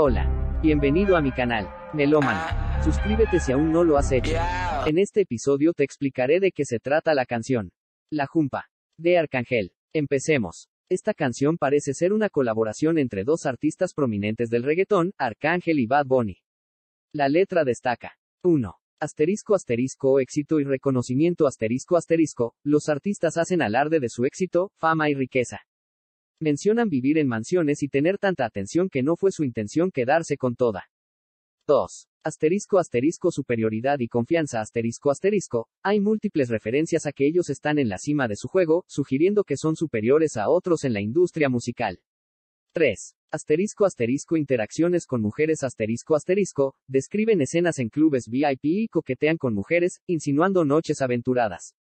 Hola, bienvenido a mi canal, Melómano. Suscríbete si aún no lo has hecho. En este episodio te explicaré de qué se trata la canción La Jumpa, de Arcángel. Empecemos. Esta canción parece ser una colaboración entre dos artistas prominentes del reggaetón, Arcángel y Bad Bunny. La letra destaca. 1. Asterisco asterisco éxito y reconocimiento asterisco asterisco, los artistas hacen alarde de su éxito, fama y riqueza. Mencionan vivir en mansiones y tener tanta atención que no fue su intención quedarse con toda. 2. Asterisco asterisco superioridad y confianza asterisco asterisco. Hay múltiples referencias a que ellos están en la cima de su juego, sugiriendo que son superiores a otros en la industria musical. 3. Asterisco asterisco interacciones con mujeres asterisco asterisco, describen escenas en clubes VIP y coquetean con mujeres, insinuando noches aventuradas.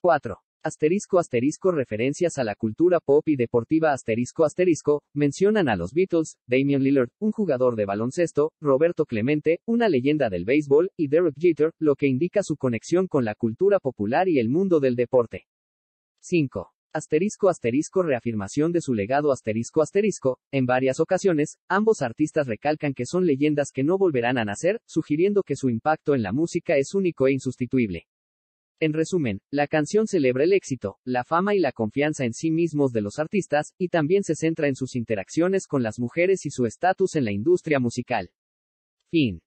4. Asterisco asterisco referencias a la cultura pop y deportiva asterisco asterisco, mencionan a los Beatles, Damian Lillard, un jugador de baloncesto, Roberto Clemente, una leyenda del béisbol, y Derek Jeter, lo que indica su conexión con la cultura popular y el mundo del deporte. 5 asterisco asterisco reafirmación de su legado asterisco asterisco, en varias ocasiones, ambos artistas recalcan que son leyendas que no volverán a nacer, sugiriendo que su impacto en la música es único e insustituible. En resumen, la canción celebra el éxito, la fama y la confianza en sí mismos de los artistas, y también se centra en sus interacciones con las mujeres y su estatus en la industria musical. Fin.